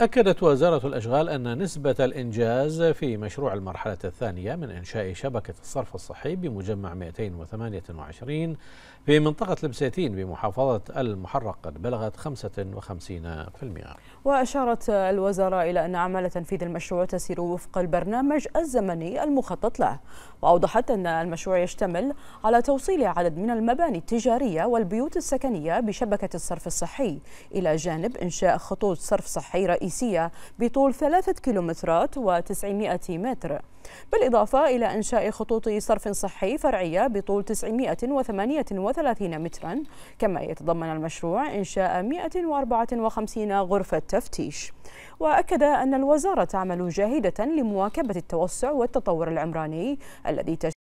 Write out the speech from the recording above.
أكدت وزارة الأشغال أن نسبة الإنجاز في مشروع المرحلة الثانية من إنشاء شبكة الصرف الصحي بمجمع 228 في منطقة لبسيتين بمحافظة المحرق قد بلغت 55% وأشارت الوزارة إلى أن عمل تنفيذ المشروع تسير وفق البرنامج الزمني المخطط له وأوضحت أن المشروع يشتمل على توصيل عدد من المباني التجارية والبيوت السكنية بشبكة الصرف الصحي إلى جانب إنشاء خطوط صرف صحي رئيسي الرئيسية بطول ثلاثة كيلومترات و900 متر بالإضافة إلى إنشاء خطوط صرف صحي فرعية بطول 938 مترا كما يتضمن المشروع إنشاء 154 غرفة تفتيش وأكد أن الوزارة تعمل جاهدة لمواكبة التوسع والتطور العمراني الذي